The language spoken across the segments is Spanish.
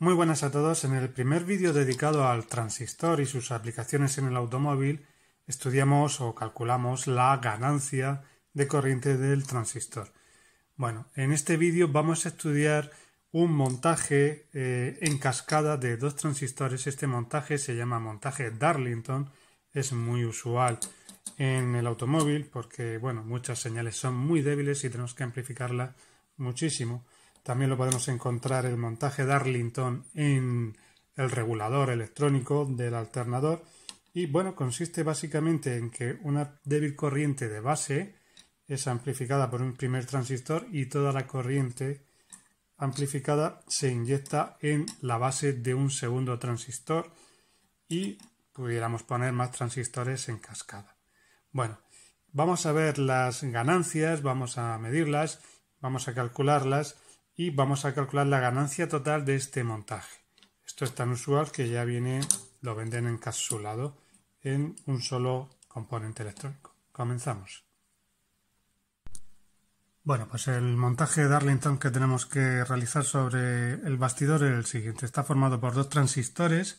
Muy buenas a todos. En el primer vídeo dedicado al transistor y sus aplicaciones en el automóvil, estudiamos o calculamos la ganancia de corriente del transistor. Bueno, en este vídeo vamos a estudiar un montaje eh, en cascada de dos transistores. Este montaje se llama montaje Darlington. Es muy usual en el automóvil porque, bueno, muchas señales son muy débiles y tenemos que amplificarla muchísimo. También lo podemos encontrar el montaje Darlington en el regulador electrónico del alternador. Y bueno, consiste básicamente en que una débil corriente de base es amplificada por un primer transistor y toda la corriente amplificada se inyecta en la base de un segundo transistor y pudiéramos poner más transistores en cascada. Bueno, vamos a ver las ganancias, vamos a medirlas, vamos a calcularlas y vamos a calcular la ganancia total de este montaje. Esto es tan usual que ya viene, lo venden encapsulado en un solo componente electrónico. Comenzamos. Bueno, pues el montaje de Darlington que tenemos que realizar sobre el bastidor es el siguiente. Está formado por dos transistores.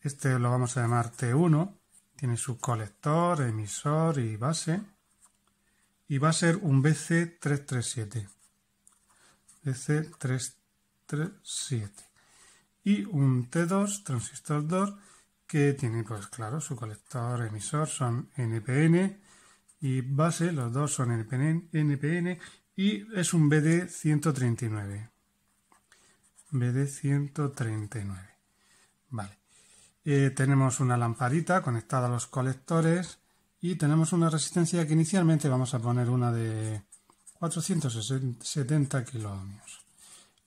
Este lo vamos a llamar T1. Tiene su colector, emisor y base. Y va a ser un BC337 dc 337. Y un T2, transistor 2, que tiene, pues claro, su colector emisor son NPN y base, los dos son NPN, NPN y es un BD139. BD139. Vale. Eh, tenemos una lamparita conectada a los colectores y tenemos una resistencia que inicialmente vamos a poner una de 470 kiloohmios.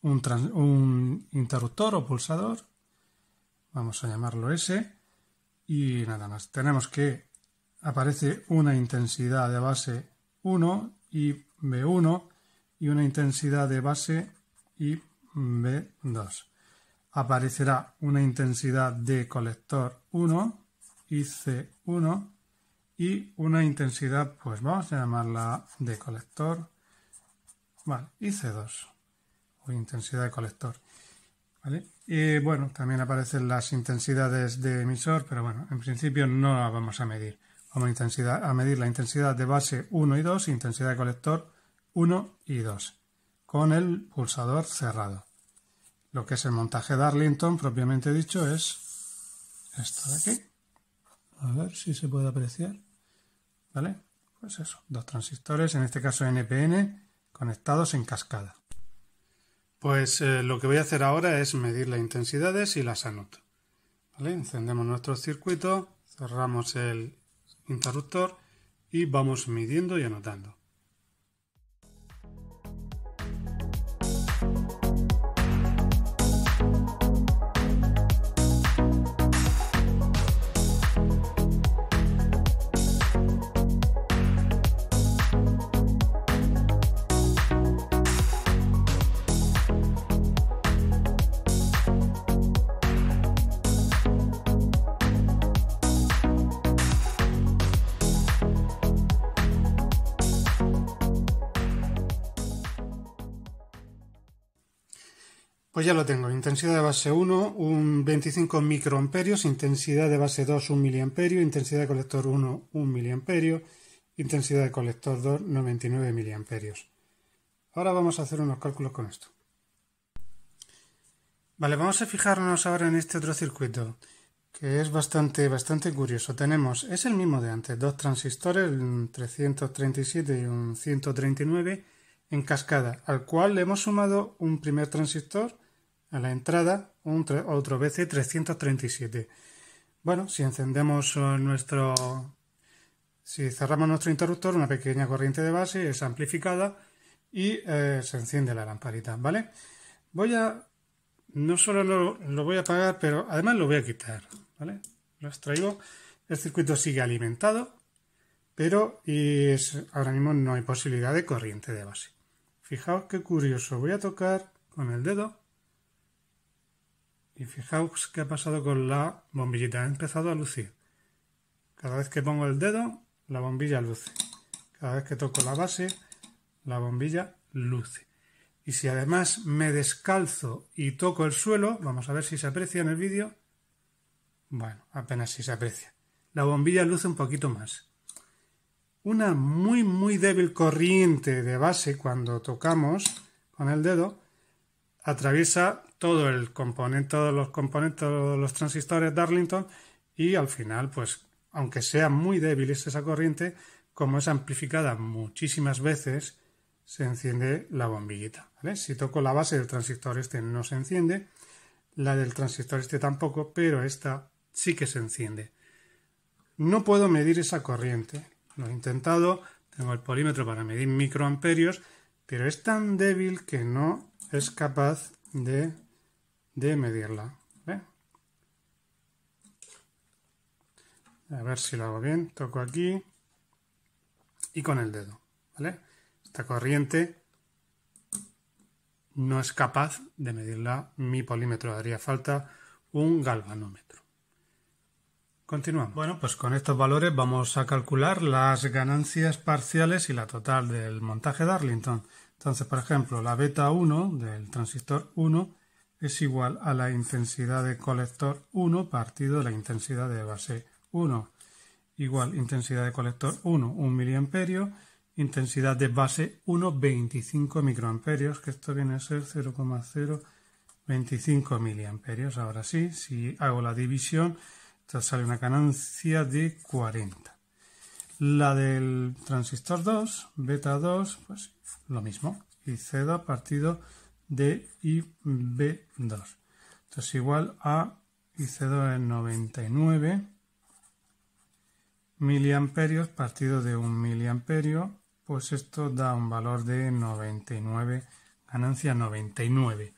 Un, un, interruptor o pulsador, vamos a llamarlo S, y nada más. Tenemos que aparece una intensidad de base 1 y B1 y una intensidad de base y B2. Aparecerá una intensidad de colector 1 y C1 y una intensidad, pues vamos a llamarla de colector Vale, y C2 o intensidad de colector. ¿Vale? Y bueno, también aparecen las intensidades de emisor, pero bueno, en principio no vamos a medir. Vamos a, intensidad, a medir la intensidad de base 1 y 2, intensidad de colector 1 y 2, con el pulsador cerrado. Lo que es el montaje Darlington, propiamente dicho, es esto de aquí. A ver si se puede apreciar. ¿Vale? Pues eso, dos transistores, en este caso NPN, conectados en cascada. Pues eh, lo que voy a hacer ahora es medir las intensidades y las anoto. Encendemos nuestro circuito, cerramos el interruptor y vamos midiendo y anotando. Pues ya lo tengo, intensidad de base 1, un 25 microamperios, intensidad de base 2, 1 miliamperio, intensidad de colector 1, 1 miliamperio, intensidad de colector 2, 99 miliamperios. Ahora vamos a hacer unos cálculos con esto. Vale, vamos a fijarnos ahora en este otro circuito, que es bastante, bastante curioso. Tenemos, es el mismo de antes, dos transistores, un 337 y un 139, en cascada, al cual le hemos sumado un primer transistor, a la entrada, un otro BC 337. Bueno, si encendemos eh, nuestro... Si cerramos nuestro interruptor, una pequeña corriente de base es amplificada y eh, se enciende la lamparita, ¿vale? Voy a... No solo lo, voy a apagar, pero además lo voy a quitar, ¿vale? Lo extraigo. El circuito sigue alimentado, pero ahora mismo no hay posibilidad de corriente de base. Fijaos qué curioso. Voy a tocar con el dedo y fijaos qué ha pasado con la bombillita. Ha empezado a lucir. Cada vez que pongo el dedo, la bombilla luce. Cada vez que toco la base, la bombilla luce. Y si además me descalzo y toco el suelo, vamos a ver si se aprecia en el vídeo. Bueno, apenas si se aprecia. La bombilla luce un poquito más. Una muy muy débil corriente de base cuando tocamos con el dedo atraviesa todo el componente, todos los componentes, de los transistores Darlington y al final, pues, aunque sea muy débil esa corriente, como es amplificada muchísimas veces, se enciende la bombillita. Si toco la base del transistor este no se enciende, la del transistor este tampoco, pero esta sí que se enciende. No puedo medir esa corriente. Lo he intentado, tengo el polímetro para medir microamperios, pero es tan débil que no es capaz de de medirla. A ver si lo hago bien. Toco aquí y con el dedo. ¿vale? Esta corriente no es capaz de medirla mi polímetro. Haría falta un galvanómetro. Continuamos. Bueno, pues con estos valores vamos a calcular las ganancias parciales y la total del montaje Darlington. Entonces, por ejemplo, la beta 1 del transistor 1 es igual a la intensidad de colector 1 partido de la intensidad de base 1. Igual intensidad de colector 1, 1 mA. intensidad de base 1, 25 microamperios, que esto viene a ser 0,025 miliamperios. Ahora sí, si hago la división, sale una ganancia de 40. La del transistor 2, beta 2, pues lo mismo, Y 2 partido de ib B2. Entonces igual a IC2 es 99 miliamperios partido de un miliamperio, pues esto da un valor de 99, ganancia 99.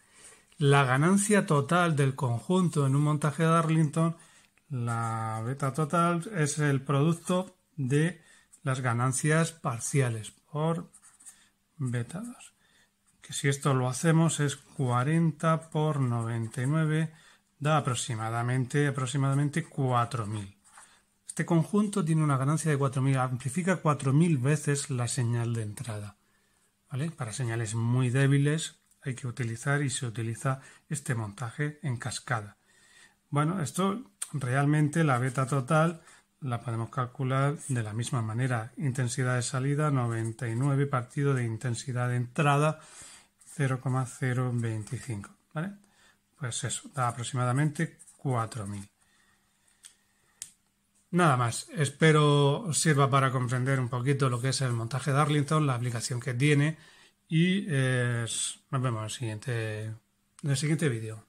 La ganancia total del conjunto en un montaje de Arlington la beta total, es el producto de las ganancias parciales por beta 2 si esto lo hacemos es 40 por 99, da aproximadamente, aproximadamente 4.000. Este conjunto tiene una ganancia de 4.000, amplifica 4.000 veces la señal de entrada. ¿vale? Para señales muy débiles hay que utilizar y se utiliza este montaje en cascada. Bueno, esto realmente la beta total la podemos calcular de la misma manera. Intensidad de salida 99 partido de intensidad de entrada 0,025, ¿vale? Pues eso, da aproximadamente 4.000. Nada más, espero sirva para comprender un poquito lo que es el montaje de Arlington, la aplicación que tiene y eh, nos vemos el siguiente, en el siguiente vídeo.